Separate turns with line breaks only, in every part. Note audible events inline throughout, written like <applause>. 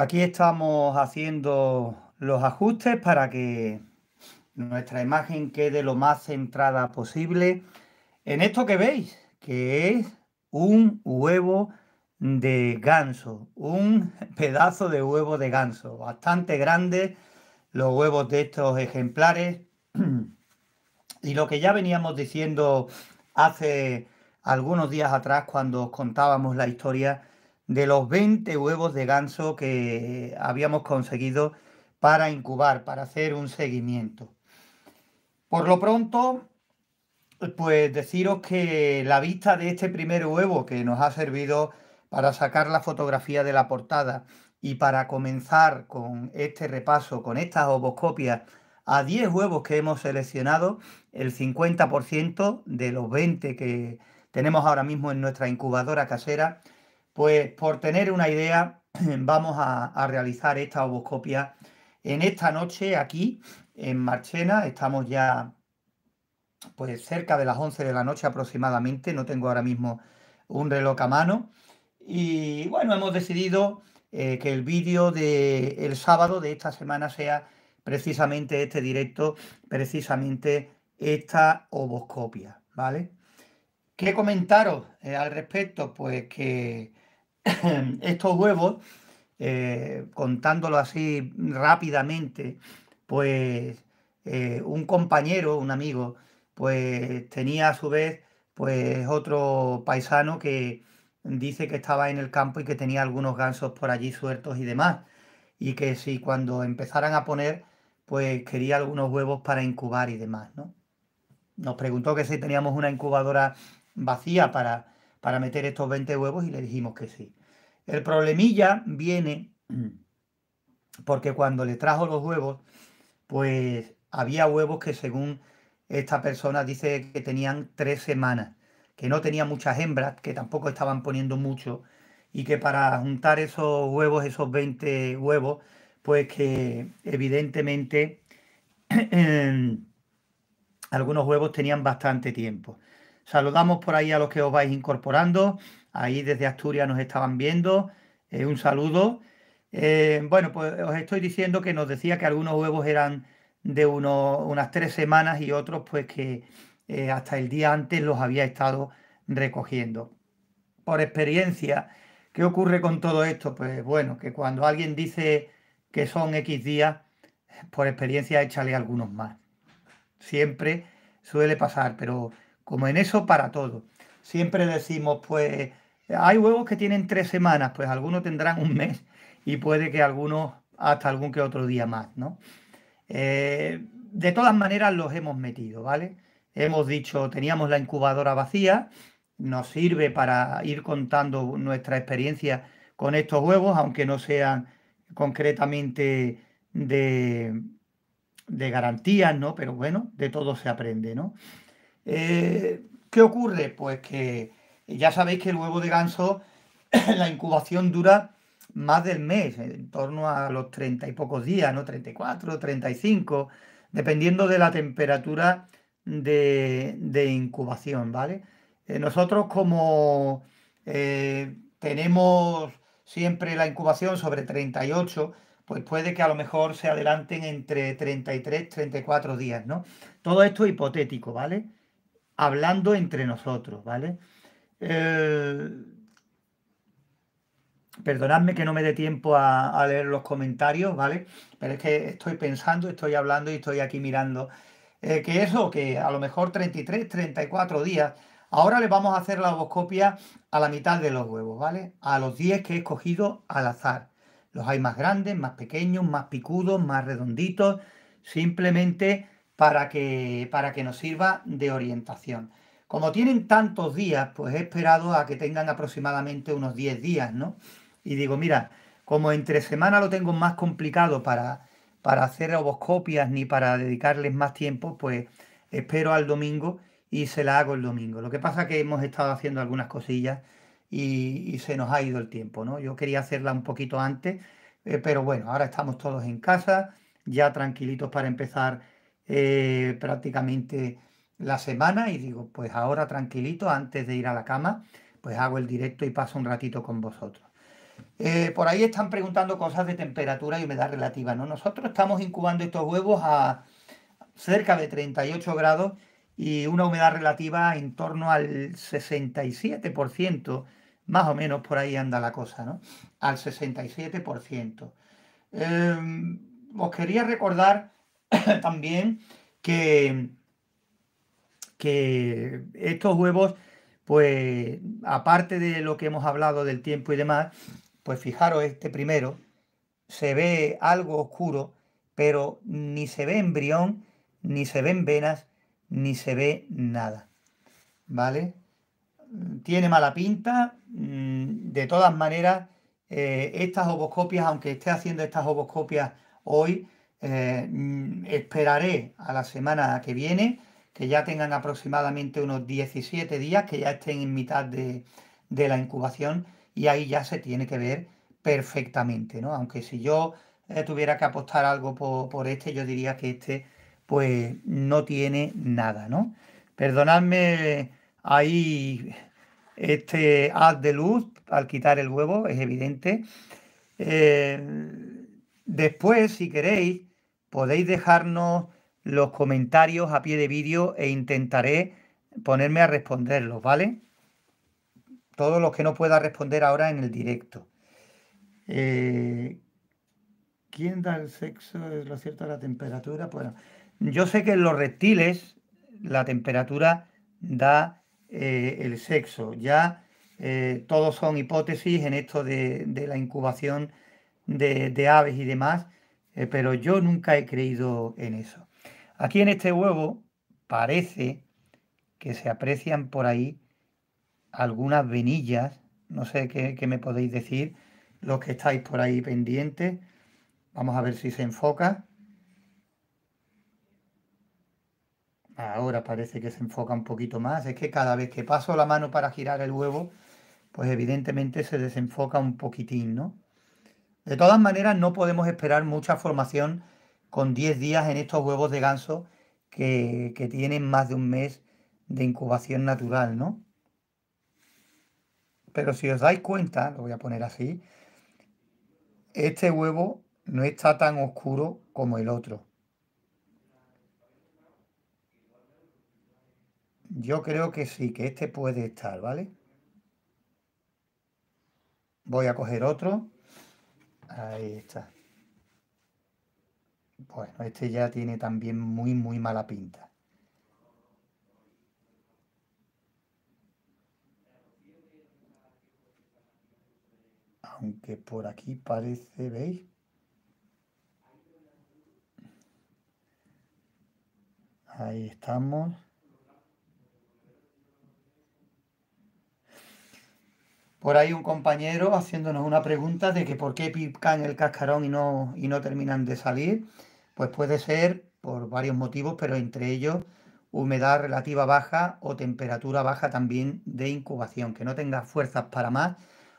Aquí estamos haciendo los ajustes para que nuestra imagen quede lo más centrada posible en esto que veis, que es un huevo de ganso, un <laughs> pedazo de huevo de ganso, bastante grande los huevos de estos ejemplares. <clears throat> Y lo que ya veníamos diciendo hace algunos días atrás cuando os contábamos la historia de los 20 huevos de ganso que habíamos conseguido para incubar, para hacer un seguimiento. Por lo pronto, pues deciros que la vista de este primer huevo que nos ha servido para sacar la fotografía de la portada y para comenzar con este repaso, con estas ovoscopias a 10 huevos que hemos seleccionado, el 50% de los 20 que tenemos ahora mismo en nuestra incubadora casera, pues por tener una idea, <clears throat> vamos a, realizar esta oboscopia en esta noche aquí en Marchena. Estamos ya pues cerca de las 11 de la noche aproximadamente. No tengo ahora mismo un reloj a mano. Y bueno, hemos decidido eh, que el vídeo del sábado de esta semana sea precisamente este directo, precisamente esta oboscopia, ¿vale? ¿Qué comentaros eh, al respecto? Pues que <coughs> estos huevos, eh, contándolo así rápidamente, pues eh, un compañero, un amigo, pues tenía a su vez pues otro paisano que dice que estaba en el campo y que tenía algunos gansos por allí sueltos y demás, y que si cuando empezaran a poner, pues quería algunos huevos para incubar y demás, ¿no? Nos preguntó que si teníamos una incubadora vacía para, para meter estos 20 huevos y le dijimos que sí. El problemilla viene <clears throat> porque cuando le trajo los huevos, pues había huevos que según esta persona dice que tenían tres semanas, que no tenía muchas hembras, que tampoco estaban poniendo mucho y que para juntar esos huevos, esos 20 huevos, pues que evidentemente <clears throat> algunos huevos tenían bastante tiempo. Saludamos por ahí a los que os vais incorporando. Ahí desde Asturias nos estaban viendo. Eh, un saludo. Eh, bueno, pues os estoy diciendo que nos decía que algunos huevos eran de unas tres semanas y otros pues que eh, hasta el día antes los había estado recogiendo. Por experiencia, ¿qué ocurre con todo esto? Pues bueno, que cuando alguien dice que son X días, por experiencia échale algunos más. Siempre suele pasar, pero como en eso para todo. Siempre decimos, pues hay huevos que tienen tres semanas, pues algunos tendrán un mes y puede que algunos hasta algún que otro día más, ¿no? Eh, de todas maneras los hemos metido, ¿vale? Hemos dicho, teníamos la incubadora vacía, nos sirve para ir contando nuestra experiencia con estos huevos, aunque no sean concretamente de, de garantías, ¿no? Pero bueno, de todo se aprende, ¿no? Eh, ¿Qué ocurre? Pues que ya sabéis que el huevo de ganso, <clears throat> la incubación dura más del mes, en torno a los 30 y pocos días, ¿no? 34, 35, dependiendo de la temperatura de, incubación, ¿vale? Eh, nosotros como eh, tenemos siempre la incubación sobre 38, pues puede que a lo mejor se adelanten entre 33, 34 días, ¿no? Todo esto es hipotético, ¿vale? hablando entre nosotros, ¿vale? Eh, perdonadme que no me dé tiempo a, leer los comentarios, ¿vale? Pero es que estoy pensando, estoy hablando y estoy aquí mirando. Eh, que eso, que a lo mejor 33, 34 días. Ahora le vamos a hacer la ovoscopia a la mitad de los huevos, ¿vale? A los 10 que he escogido al azar. Los hay más grandes, más pequeños, más picudos, más redonditos. Simplemente para que, para que nos sirva de orientación. Como tienen tantos días, pues he esperado a que tengan aproximadamente unos 10 días, ¿no? Y digo, mira, como entre semana lo tengo más complicado para, para hacer oboscopias ni para dedicarles más tiempo, pues espero al domingo y se la hago el domingo. Lo que pasa es que hemos estado haciendo algunas cosillas y, se nos ha ido el tiempo, ¿no? Yo quería hacerla un poquito antes, eh, pero bueno, ahora estamos todos en casa, ya tranquilitos para empezar eh, prácticamente la semana y digo, pues ahora tranquilito, antes de ir a la cama, pues hago el directo y paso un ratito con vosotros. Eh, por ahí están preguntando cosas de temperatura y humedad relativa. ¿no? Nosotros estamos incubando estos huevos a cerca de 38 grados y una humedad relativa en torno al 67%, más o menos por ahí anda la cosa, ¿no? Al 67%. Em, os quería recordar <coughs> también que, que estos huevos, pues aparte de lo que hemos hablado del tiempo y demás, pues fijaros este primero, se ve algo oscuro, pero ni se ve embrión, ni se ven venas, ni se ve nada. ¿Vale? Tiene mala pinta, mm, de todas maneras, eh, estas ovoscopias, aunque esté haciendo estas ovoscopias hoy, eh, mm, esperaré a la semana que viene que ya tengan aproximadamente unos 17 días, que ya estén en mitad de, la incubación y ahí ya se tiene que ver perfectamente, Aunque si yo eh, tuviera que apostar algo por, este, yo diría que este pues no tiene nada, ¿no? Perdonadme ahí este haz de luz al quitar el huevo, es evidente. Eh, después, si queréis, podéis dejarnos los comentarios a pie de vídeo e intentaré ponerme a responderlos, ¿vale? Todos los que no pueda responder ahora en el directo. Eh, ¿Quién da el sexo? ¿Es lo cierto la temperatura? Bueno, yo sé que en los reptiles la temperatura da eh, el sexo. Ya eh, todos son hipótesis en esto de, la incubación de, de aves y demás eh, pero yo nunca he creído en eso. Aquí en este huevo parece que se aprecian por ahí algunas venillas, no sé qué, qué me podéis decir, los que estáis por ahí pendientes. Vamos a ver si se enfoca. Ahora parece que se enfoca un poquito más. Es que cada vez que paso la mano para girar el huevo, pues evidentemente se desenfoca un poquitín, ¿no? De todas maneras, no podemos esperar mucha formación con 10 días en estos huevos de ganso que, tienen más de un mes de incubación natural, ¿no? Pero si os dais cuenta, lo voy a poner así, este huevo no está tan oscuro como el otro. Yo creo que sí, que este puede estar, ¿vale? Voy a coger otro. Ahí está. Bueno, este ya tiene también muy, muy mala pinta. Aunque por aquí parece, ¿veis? Ahí estamos. por ahí un compañero haciéndonos una pregunta de que por qué pican el cascarón y no, no terminan de salir. Pues puede ser por varios motivos, pero entre ellos humedad relativa baja o temperatura baja también de incubación, que no tenga fuerzas para más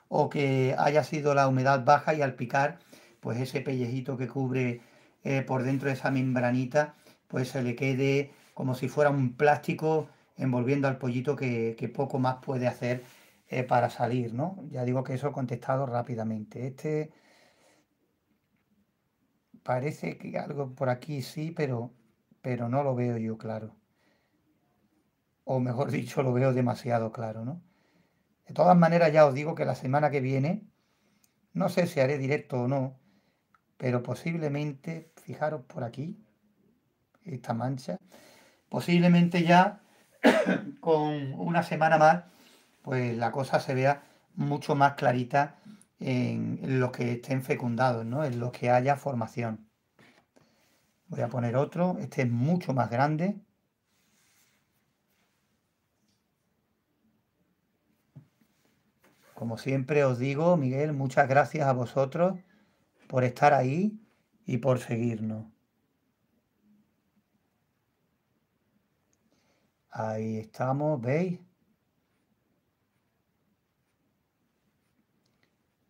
o que haya sido la humedad baja y al picar, pues ese pellejito que cubre eh, por dentro de esa membranita, pues se le quede como si fuera un plástico envolviendo al pollito que poco más puede hacer eh, para salir, ¿no? Ya digo que eso he contestado rápidamente. Este parece que algo por aquí sí, pero, pero no lo veo yo claro. O mejor <laughs> dicho, lo veo demasiado claro, ¿no? De todas maneras, ya os digo que la semana que viene, no sé si haré directo o no, pero posiblemente, fijaros por aquí, esta mancha, posiblemente ya <coughs> con una semana más pues la cosa se vea mucho más clarita en los que estén fecundados, ¿no? en los que haya formación. Voy a poner otro, este es mucho más grande. Como siempre os digo, Miguel, muchas gracias a vosotros por estar ahí y por seguirnos. Ahí estamos, ¿veis?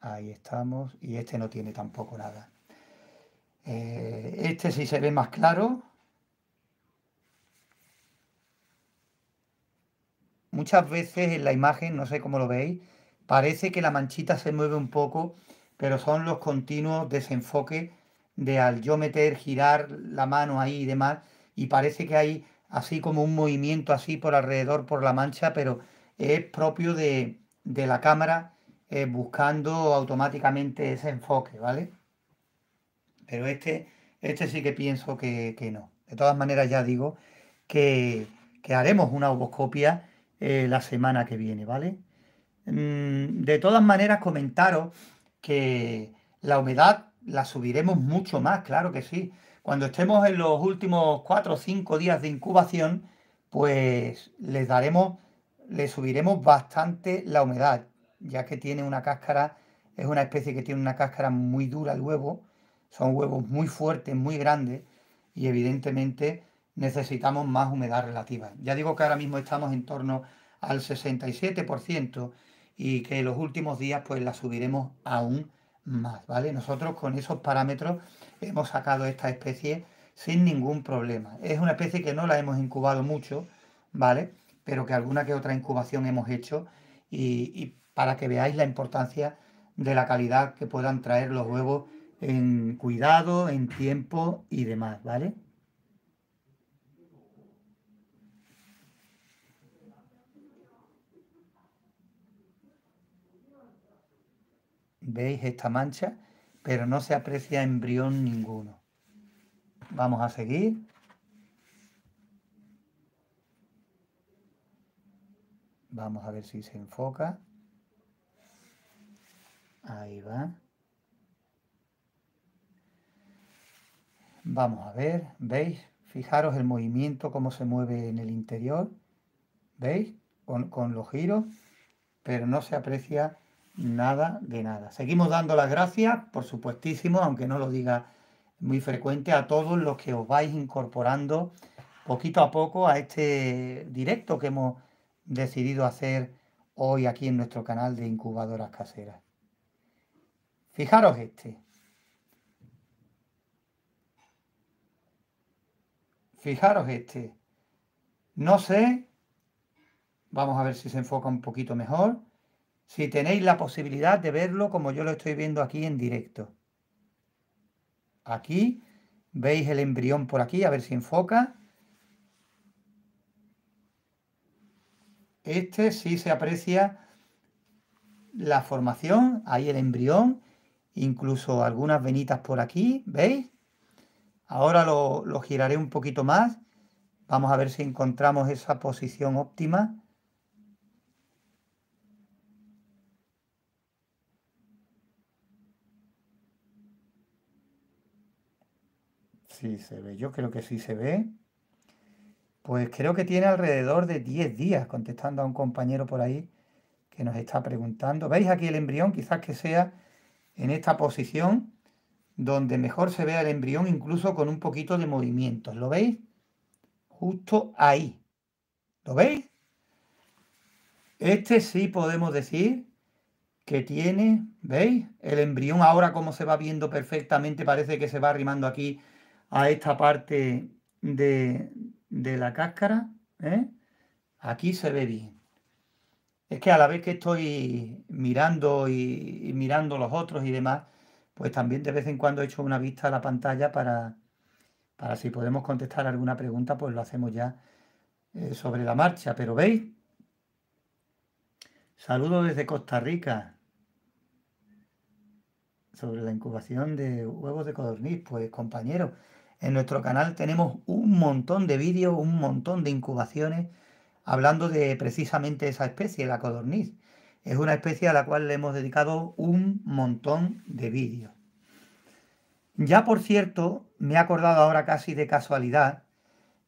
Ahí estamos. Y este no tiene tampoco nada. Eh, este sí se ve más claro. Muchas veces en la imagen, no sé cómo lo veis, parece que la manchita se mueve un poco, pero son los continuos desenfoques de al yo meter, girar la mano ahí y demás, y parece que hay así como un movimiento así por alrededor, por la mancha, pero es propio de, de la cámara eh, buscando automáticamente ese enfoque, ¿vale? Pero este, este sí que pienso que, no. De todas maneras, ya digo que, haremos una oboscopia eh, la semana que viene, ¿vale? Mm, de todas maneras, comentaros que la humedad la subiremos mucho más, claro que sí. Cuando estemos en los últimos 4 o 5 días de incubación, pues les daremos, le subiremos bastante la humedad ya que tiene una cáscara, es una especie que tiene una cáscara muy dura el huevo, son huevos muy fuertes, muy grandes y evidentemente necesitamos más humedad relativa. Ya digo que ahora mismo estamos en torno al 67% y que en los últimos días pues la subiremos aún más, ¿vale? Nosotros con esos parámetros hemos sacado esta especie sin ningún problema. Es una especie que no la hemos incubado mucho, ¿vale? Pero que alguna que otra incubación hemos hecho y, y para que veáis la importancia de la calidad que puedan traer los huevos en cuidado, en tiempo y demás, ¿vale? ¿Veis esta mancha? Pero no se aprecia embrión ninguno. Vamos a seguir. Vamos a ver si se enfoca. Ahí va. Vamos a ver, ¿veis? Fijaros el movimiento, cómo se mueve en el interior, ¿veis? Con, los giros, pero no se aprecia nada de nada. Seguimos dando las gracias, por supuestísimo, aunque no lo diga muy frecuente, a todos los que os vais incorporando poquito a poco a este directo que hemos decidido hacer hoy aquí en nuestro canal de incubadoras caseras. Fijaros este. Fijaros este. No sé, vamos a ver si se enfoca un poquito mejor, si tenéis la posibilidad de verlo como yo lo estoy viendo aquí en directo. Aquí veis el embrión por aquí, a ver si enfoca. Este sí se aprecia la formación, ahí el embrión, incluso algunas venitas por aquí, ¿veis? Ahora lo, giraré un poquito más. Vamos a ver si encontramos esa posición óptima. Sí se ve, yo creo que sí se ve. Pues creo que tiene alrededor de 10 días, contestando a un compañero por ahí que nos está preguntando. ¿Veis aquí el embrión? Quizás que sea en esta posición donde mejor se vea el embrión incluso con un poquito de movimiento. ¿Lo veis? Justo ahí. ¿Lo veis? Este sí podemos decir que tiene, ¿veis? El embrión ahora como se va viendo perfectamente, parece que se va arrimando aquí a esta parte de, de la cáscara. ¿eh? Aquí se ve bien es que a la vez que estoy mirando y, mirando los otros y demás, pues también de vez en cuando he hecho una vista a la pantalla para, para si podemos contestar alguna pregunta, pues lo hacemos ya eh, sobre la marcha. Pero veis, saludo desde Costa Rica sobre la incubación de huevos de codorniz. Pues compañeros, en nuestro canal tenemos un montón de vídeos, un montón de incubaciones hablando de precisamente esa especie, la codorniz. Es una especie a la cual le hemos dedicado un montón de vídeos. Ya por cierto, me he acordado ahora casi de casualidad,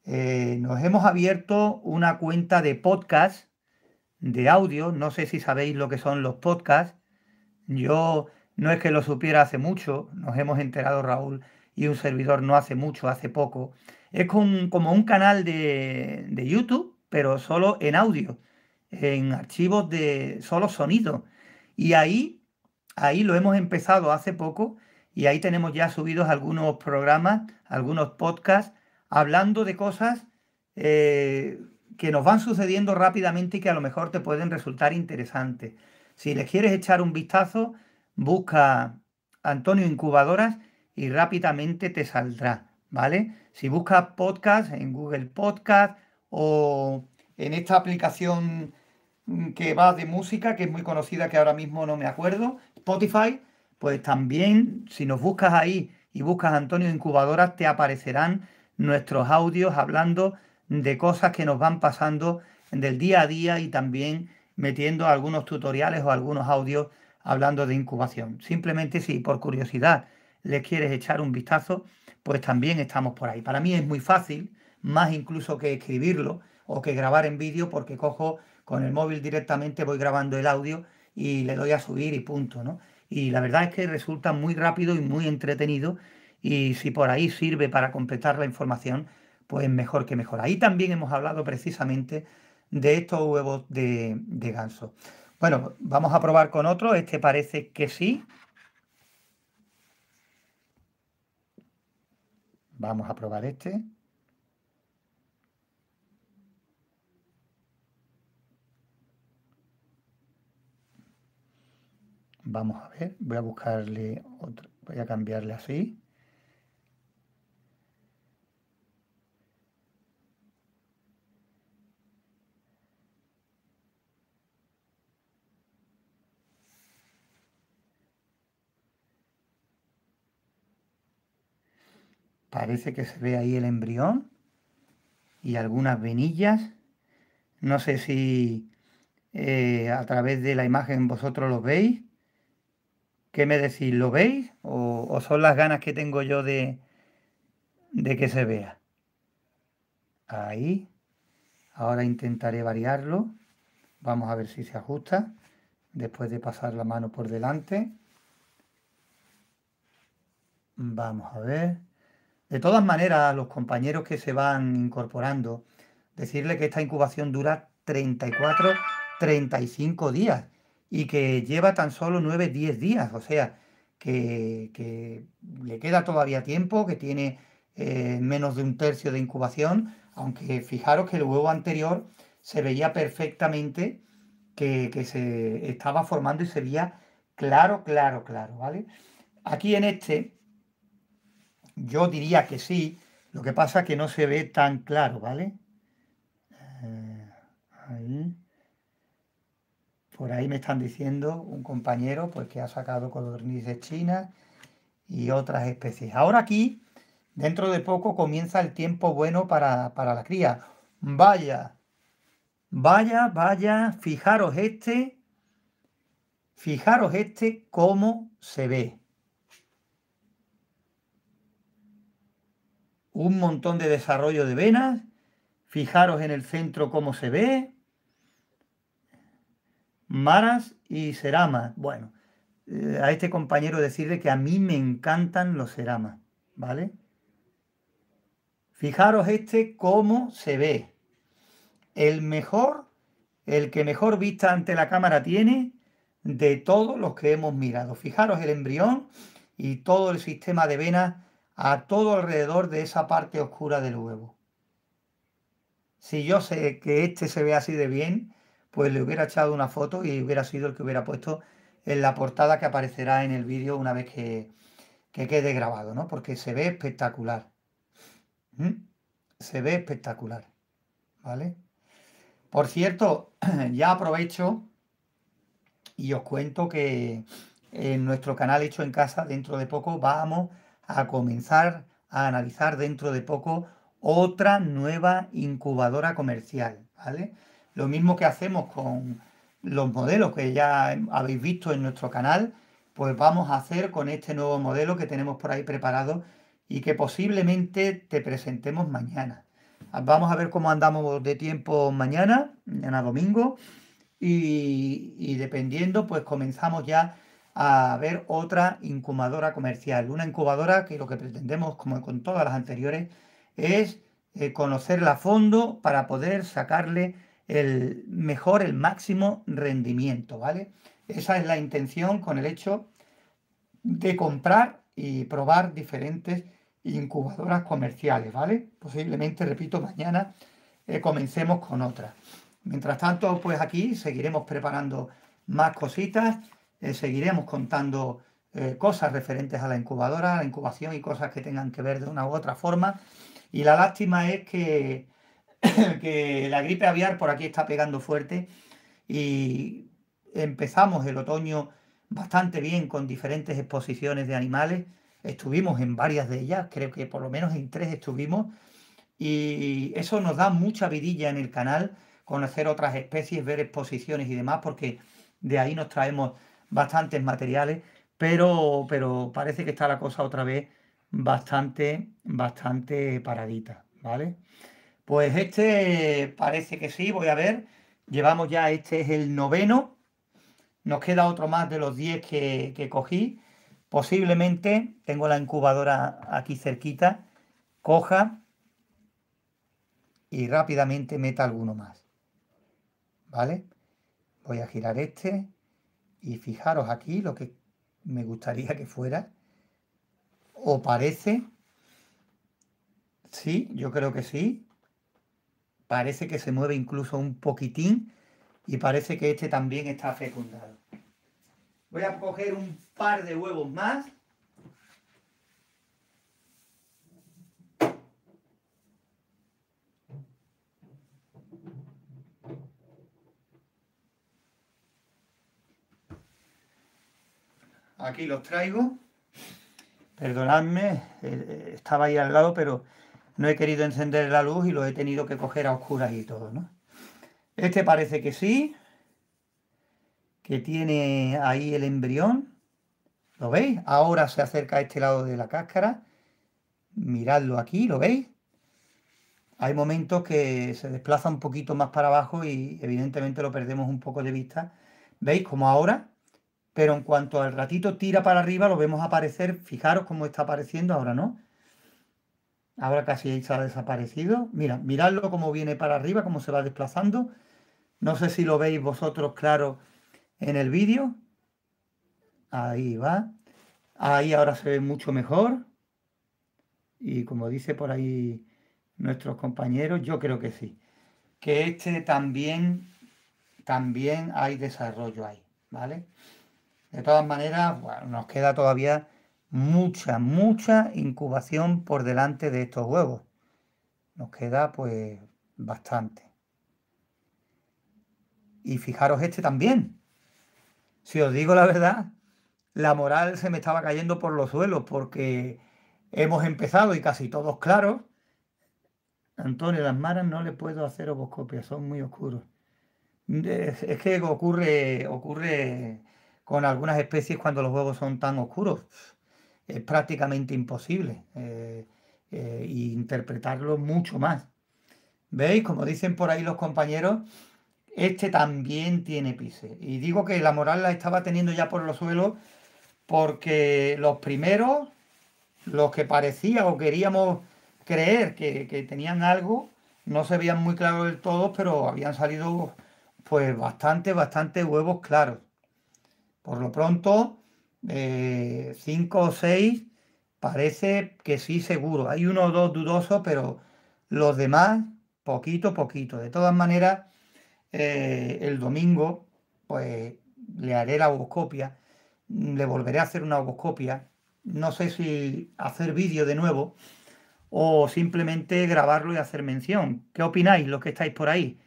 eh, nos hemos abierto una cuenta de podcast, de audio, no sé si sabéis lo que son los podcasts, yo no es que lo supiera hace mucho, nos hemos enterado Raúl y un servidor no hace mucho, hace poco. Es como un canal de YouTube pero solo en audio, en archivos de solo sonido. Y ahí, ahí lo hemos empezado hace poco y ahí tenemos ya subidos algunos programas, algunos podcasts, hablando de cosas eh, que nos van sucediendo rápidamente y que a lo mejor te pueden resultar interesantes. Si les quieres echar un vistazo, busca Antonio Incubadoras y rápidamente te saldrá, ¿vale? Si buscas podcast en Google Podcast, o en esta aplicación que va de música, que es muy conocida, que ahora mismo no me acuerdo, Spotify, pues también si nos buscas ahí y buscas Antonio Incubadoras, te aparecerán nuestros audios hablando de cosas que nos van pasando del día a día y también metiendo algunos tutoriales o algunos audios hablando de incubación. Simplemente si por curiosidad les quieres echar un vistazo, pues también estamos por ahí. Para mí es muy fácil más incluso que escribirlo o que grabar en vídeo porque cojo con el móvil directamente, voy grabando el audio y le doy a subir y punto, ¿no? Y la verdad es que resulta muy rápido y muy entretenido y si por ahí sirve para completar la información, pues mejor que mejor. Ahí también hemos hablado precisamente de estos huevos de, de ganso. Bueno, vamos a probar con otro, este parece que sí. Vamos a probar este. Vamos a ver, voy a buscarle otro, voy a cambiarle así. Parece que se ve ahí el embrión y algunas venillas. No sé si eh, a través de la imagen vosotros lo veis. ¿Qué me decís? ¿Lo veis? ¿O, son las ganas que tengo yo de, de que se vea? Ahí. Ahora intentaré variarlo. Vamos a ver si se ajusta. Después de pasar la mano por delante. Vamos a ver. De todas maneras, a los compañeros que se van incorporando, decirle que esta incubación dura 34, 35 días y que lleva tan solo 9-10 días, o sea, que, le queda todavía tiempo, que tiene eh, menos de un tercio de incubación, aunque fijaros que el huevo anterior se veía perfectamente que, se estaba formando y se veía claro, claro, claro, ¿vale? Aquí en este, yo diría que sí, lo que pasa es que no se ve tan claro, ¿vale? Eh, por ahí me están diciendo un compañero pues, que ha sacado codornices chinas y otras especies. Ahora aquí, dentro de poco, comienza el tiempo bueno para, para la cría. Vaya, vaya, vaya, fijaros este, fijaros este cómo se ve. Un montón de desarrollo de venas. Fijaros en el centro cómo se ve. Maras y Ceramas. Bueno, eh, a este compañero decirle que a mí me encantan los Ceramas, ¿vale? Fijaros este cómo se ve. El mejor, el que mejor vista ante la cámara tiene de todos los que hemos mirado. Fijaros el embrión y todo el sistema de venas a todo alrededor de esa parte oscura del huevo. Si yo sé que este se ve así de bien, pues le hubiera echado una foto y hubiera sido el que hubiera puesto en la portada que aparecerá en el vídeo una vez que, quede grabado, ¿no? Porque se ve espectacular. ¿Mm? Se ve espectacular, ¿vale? Por cierto, <clears throat> ya aprovecho y os cuento que en nuestro canal Hecho en Casa, dentro de poco, vamos a comenzar a analizar dentro de poco otra nueva incubadora comercial, ¿vale? Lo mismo que hacemos con los modelos que ya habéis visto en nuestro canal, pues vamos a hacer con este nuevo modelo que tenemos por ahí preparado y que posiblemente te presentemos mañana. Vamos a ver cómo andamos de tiempo mañana, mañana domingo, y, dependiendo, pues comenzamos ya a ver otra incubadora comercial. Una incubadora que lo que pretendemos, como con todas las anteriores, es eh, conocerla a fondo para poder sacarle el mejor, el máximo rendimiento, ¿vale? Esa es la intención con el hecho de comprar y probar diferentes incubadoras comerciales, ¿vale? Posiblemente, repito, mañana eh, comencemos con otra Mientras tanto, pues aquí seguiremos preparando más cositas, eh, seguiremos contando eh, cosas referentes a la incubadora, a la incubación y cosas que tengan que ver de una u otra forma. Y la lástima es que <coughs> que la gripe aviar por aquí está pegando fuerte y empezamos el otoño bastante bien con diferentes exposiciones de animales. Estuvimos en varias de ellas, creo que por lo menos en tres estuvimos y eso nos da mucha vidilla en el canal, conocer otras especies, ver exposiciones y demás, porque de ahí nos traemos bastantes materiales, pero, pero parece que está la cosa otra vez bastante, bastante paradita, ¿vale? Pues este parece que sí, voy a ver. Llevamos ya, este es el noveno. Nos queda otro más de los 10 que, que cogí. Posiblemente, tengo la incubadora aquí cerquita, coja y rápidamente meta alguno más. ¿Vale? Voy a girar este y fijaros aquí lo que me gustaría que fuera. ¿O parece? Sí, yo creo que sí parece que se mueve incluso un poquitín y parece que este también está fecundado. Voy a coger un par de huevos más. Aquí los traigo. Perdonadme, eh, estaba ahí al lado, pero no he querido encender la luz y lo he tenido que coger a oscuras y todo, ¿no? Este parece que sí, que tiene ahí el embrión. ¿Lo veis? Ahora se acerca a este lado de la cáscara. Miradlo aquí, ¿lo veis? Hay momentos que se desplaza un poquito más para abajo y evidentemente lo perdemos un poco de vista. ¿Veis? Como ahora. Pero en cuanto al ratito tira para arriba, lo vemos aparecer. Fijaros cómo está apareciendo ahora, ¿no? Ahora casi se ha desaparecido. Mira, miradlo cómo viene para arriba, cómo se va desplazando. No sé si lo veis vosotros claro en el vídeo. Ahí va. Ahí ahora se ve mucho mejor. Y como dice por ahí nuestros compañeros, yo creo que sí. Que este también, también hay desarrollo ahí, ¿vale? De todas maneras, bueno, nos queda todavía mucha, mucha incubación por delante de estos huevos. Nos queda pues bastante. Y fijaros este también. Si os digo la verdad, la moral se me estaba cayendo por los suelos porque hemos empezado y casi todos claros. Antonio, las maras no le puedo hacer oboscopia, son muy oscuros. Es, que ocurre, ocurre con algunas especies cuando los huevos son tan oscuros es prácticamente imposible eh, eh, interpretarlo mucho más. ¿Veis? Como dicen por ahí los compañeros, este también tiene pise. Y digo que la moral la estaba teniendo ya por los suelos porque los primeros, los que parecía o queríamos creer que, que tenían algo, no se veían muy claros del todo, pero habían salido pues bastante, bastante huevos claros. Por lo pronto, 5 eh, cinco o 6 parece que sí seguro. Hay uno o dos dudosos, pero los demás poquito poquito. De todas maneras, eh, el domingo pues le haré la oboscopia, le volveré a hacer una oboscopia. No sé si hacer vídeo de nuevo o simplemente grabarlo y hacer mención. ¿Qué opináis los que estáis por ahí?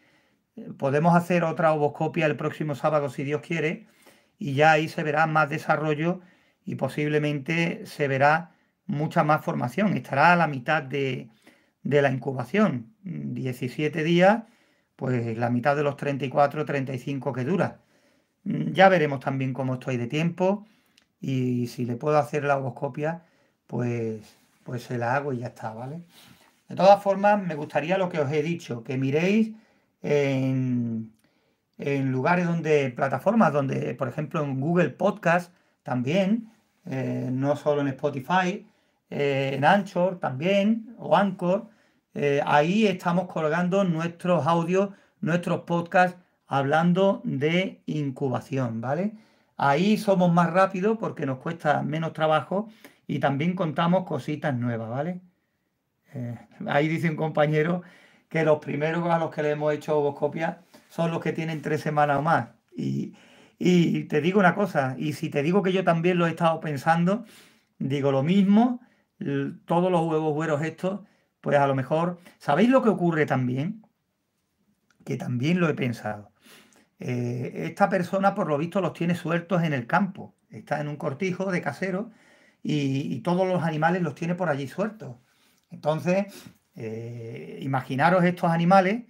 Podemos hacer otra oboscopia el próximo sábado si Dios quiere y ya ahí se verá más desarrollo y posiblemente se verá mucha más formación. Estará a la mitad de, la incubación, 17 días, pues la mitad de los 34, 35 que dura. Mm, ya veremos también cómo estoy de tiempo y si le puedo hacer la ovoscopia, pues, pues se la hago y ya está, ¿vale? De todas formas, me gustaría lo que os he dicho, que miréis en, en lugares donde, plataformas donde, por ejemplo, en Google Podcast también, eh, no solo en Spotify, eh, en Anchor también, o Anchor, eh, ahí estamos colgando nuestros audios, nuestros podcasts, hablando de incubación, ¿vale? Ahí somos más rápidos porque nos cuesta menos trabajo y también contamos cositas nuevas, ¿vale? ahí dice un compañero que los primeros a los que le hemos hecho copias son los que tienen tres semanas o más. Y, te digo una cosa, y si te digo que yo también lo he estado pensando, digo lo mismo, todos los huevos güeros estos, pues a lo mejor, ¿sabéis lo que ocurre también? Que también lo he pensado. Eh, esta persona, por lo visto, los tiene sueltos en el campo. Está en un cortijo de casero y, todos los animales los tiene por allí sueltos. Entonces, eh, imaginaros estos animales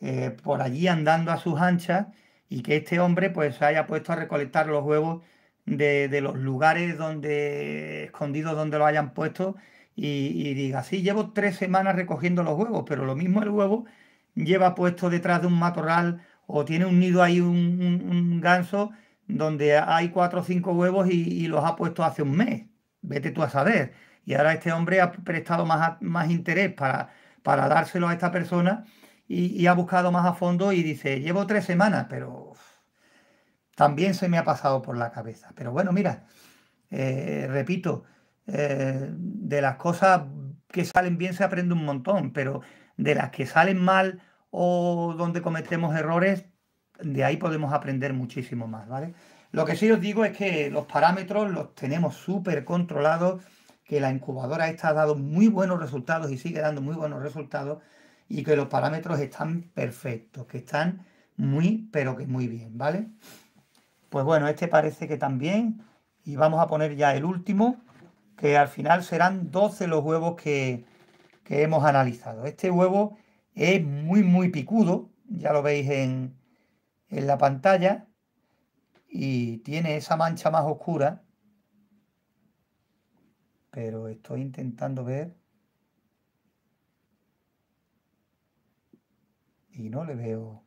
eh, por allí andando a sus anchas y que este hombre pues se haya puesto a recolectar los huevos de, los lugares donde escondidos donde lo hayan puesto y, diga, sí, llevo tres semanas recogiendo los huevos, pero lo mismo el huevo lleva puesto detrás de un matorral o tiene un nido ahí, un, ganso, donde hay cuatro o cinco huevos y, los ha puesto hace un mes. Vete tú a saber. Y ahora este hombre ha prestado más, más interés para, para dárselo a esta persona y, ha buscado más a fondo y dice, llevo tres semanas, pero también se me ha pasado por la cabeza. Pero bueno, mira, eh, repito, eh, de las cosas que salen bien se aprende un montón, pero de las que salen mal o donde cometemos errores, de ahí podemos aprender muchísimo más, ¿vale? Lo que sí os digo es que los parámetros los tenemos súper controlados, que la incubadora esta ha dado muy buenos resultados y sigue dando muy buenos resultados, y que los parámetros están perfectos, que están muy, pero que muy bien, ¿vale? Pues bueno, este parece que también, y vamos a poner ya el último, que al final serán 12 los huevos que, que hemos analizado. Este huevo es muy, muy picudo, ya lo veis en, en la pantalla, y tiene esa mancha más oscura, pero estoy intentando ver... y no le veo.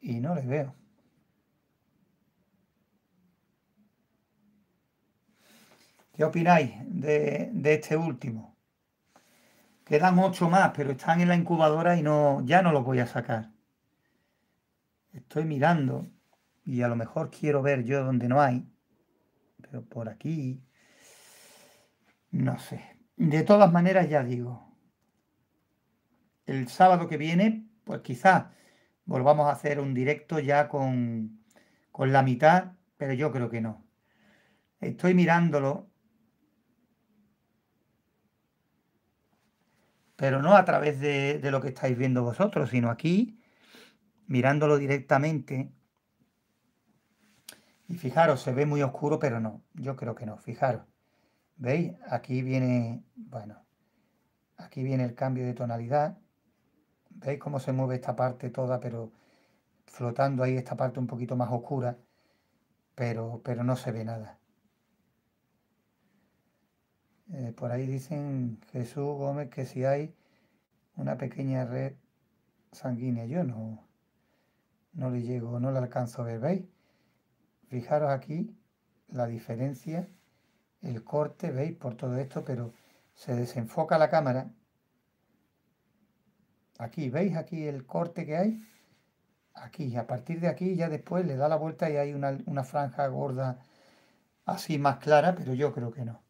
Y no le veo. ¿Qué opináis de, este último? Quedan ocho más, pero están en la incubadora y no, ya no los voy a sacar. Estoy mirando y a lo mejor quiero ver yo donde no hay, pero por aquí, no sé, de todas maneras, ya digo, el sábado que viene, pues quizás volvamos a hacer un directo ya con, la mitad, pero yo creo que no. Estoy mirándolo, pero no a través de lo que estáis viendo vosotros, sino aquí, mirándolo directamente. Y fijaros, se ve muy oscuro, pero no, yo creo que no, fijaros. ¿Veis? Aquí viene, bueno, aquí viene el cambio de tonalidad. ¿Veis cómo se mueve esta parte toda, pero flotando ahí esta parte un poquito más oscura, pero, pero no se ve nada. Eh, por ahí dicen Jesús Gómez que si hay una pequeña red sanguínea, yo no, no le llego, no la alcanzo a ver, ¿veis? Fijaros aquí la diferencia el corte, veis, por todo esto, pero se desenfoca la cámara. Aquí, ¿veis aquí el corte que hay? Aquí, a partir de aquí ya después le da la vuelta y hay una, franja gorda así más clara, pero yo creo que no.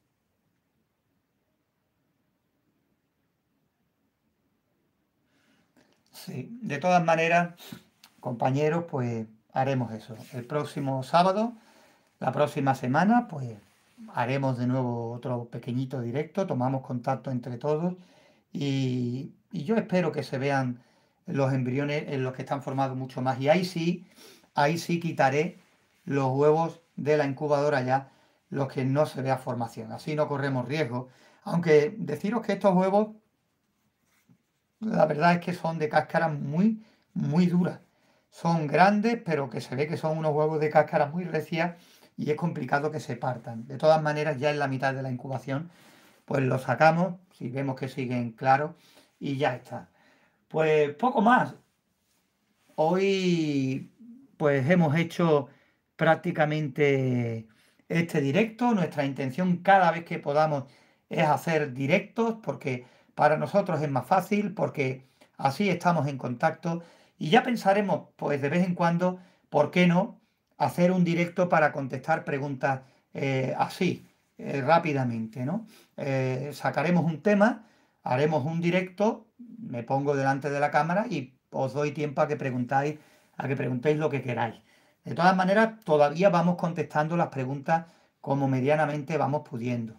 Sí, de todas maneras, compañeros, pues haremos eso. El próximo sábado, la próxima semana, pues haremos de nuevo otro pequeñito directo, tomamos contacto entre todos y, yo espero que se vean los embriones en los que están formados mucho más. Y ahí sí, ahí sí quitaré los huevos de la incubadora ya, los que no se vea formación. Así no corremos riesgo. Aunque deciros que estos huevos, la verdad es que son de cáscara muy, muy dura. Son grandes, pero que se ve que son unos huevos de cáscara muy recias y es complicado que se partan. De todas maneras, ya en la mitad de la incubación, pues lo sacamos, si vemos que siguen claros, y ya está. Pues poco más. Hoy, pues hemos hecho prácticamente este directo. Nuestra intención cada vez que podamos es hacer directos, porque para nosotros es más fácil, porque así estamos en contacto. Y ya pensaremos, pues de vez en cuando, ¿por qué no? hacer un directo para contestar preguntas eh, así, eh, rápidamente, ¿no? Eh, sacaremos un tema, haremos un directo, me pongo delante de la cámara y os doy tiempo a que preguntáis, a que preguntéis lo que queráis. De todas maneras, todavía vamos contestando las preguntas como medianamente vamos pudiendo.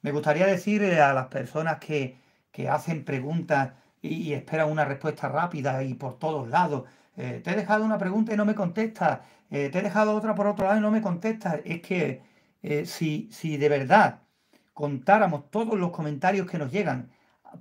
Me gustaría decir a las personas que, que hacen preguntas y esperan una respuesta rápida y por todos lados, eh, te he dejado una pregunta y no me contestas, eh, te he dejado otra por otro lado y no me contestas. Es que eh, si, si de verdad contáramos todos los comentarios que nos llegan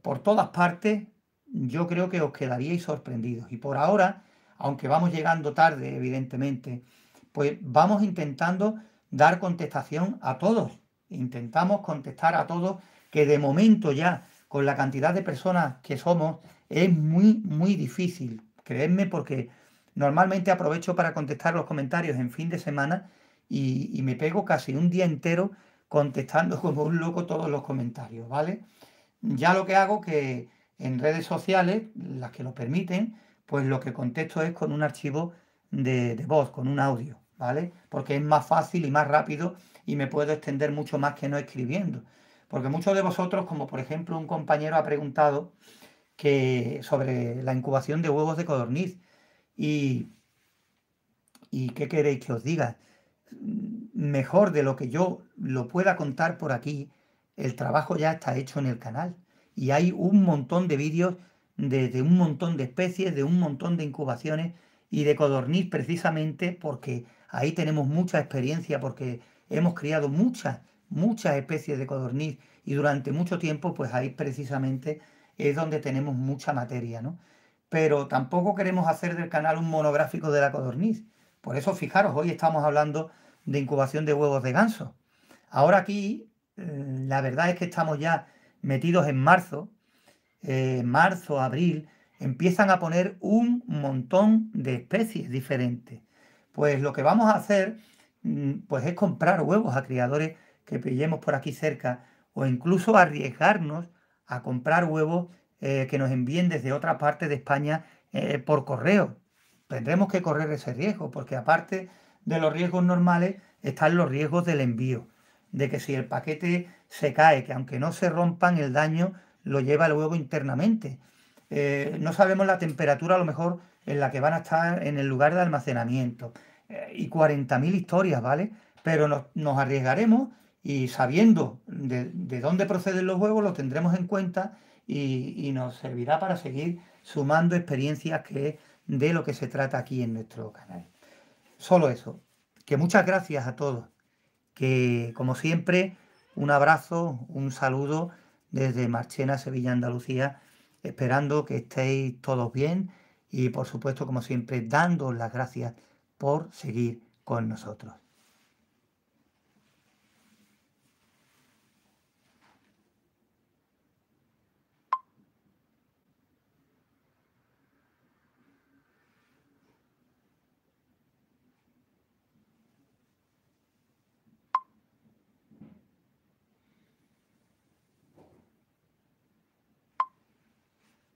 por todas partes, yo creo que os quedaríais sorprendidos. Y por ahora, aunque vamos llegando tarde, evidentemente, pues vamos intentando dar contestación a todos. Intentamos contestar a todos que de momento ya, con la cantidad de personas que somos, es muy, muy difícil. Creedme porque normalmente aprovecho para contestar los comentarios en fin de semana y, me pego casi un día entero contestando <laughs> como un loco todos los comentarios, ¿vale? Ya lo que hago que en redes sociales, las que lo permiten, pues lo que contesto es con un archivo de, de, voz, con un audio, ¿vale? Porque es más fácil y más rápido y me puedo extender mucho más que no escribiendo. Porque muchos de vosotros, como por ejemplo un compañero ha preguntado que, sobre la incubación de huevos de codorniz. Y, ¿Y qué queréis que os diga? Mejor de lo que yo lo pueda contar por aquí, el trabajo ya está hecho en el canal. Y hay un montón de vídeos de, un montón de especies, de un montón de incubaciones y de codorniz precisamente porque ahí tenemos mucha experiencia, porque hemos criado muchas, muchas especies de codorniz y durante mucho tiempo pues ahí precisamente es donde tenemos mucha materia, ¿no? Pero tampoco queremos hacer del canal un monográfico de la codorniz. Por eso, fijaros, hoy estamos hablando de incubación de huevos de ganso. Ahora aquí, eh, la verdad es que estamos ya metidos en marzo, eh, marzo, abril, empiezan a poner un montón de especies diferentes. Pues lo que vamos a hacer mm, pues es comprar huevos a criadores que pillemos por aquí cerca o incluso arriesgarnos a comprar huevos eh, que nos envíen desde otra parte de España eh, por correo. Tendremos que correr ese riesgo, porque aparte de los riesgos normales están los riesgos del envío, de que si el paquete se cae, que aunque no se rompan, el daño lo lleva el huevo internamente. Eh, no sabemos la temperatura a lo mejor en la que van a estar en el lugar de almacenamiento. y 40.000 historias, ¿vale? Pero nos, nos arriesgaremos y sabiendo de, dónde proceden los huevos, lo tendremos en cuenta y, y, nos servirá para seguir sumando experiencias que de lo que se trata aquí en nuestro canal. Solo eso, que muchas gracias a todos, que como siempre, un abrazo, un saludo desde Marchena, Sevilla, Andalucía, esperando que estéis todos bien y por supuesto, como siempre, dando las gracias por seguir con nosotros.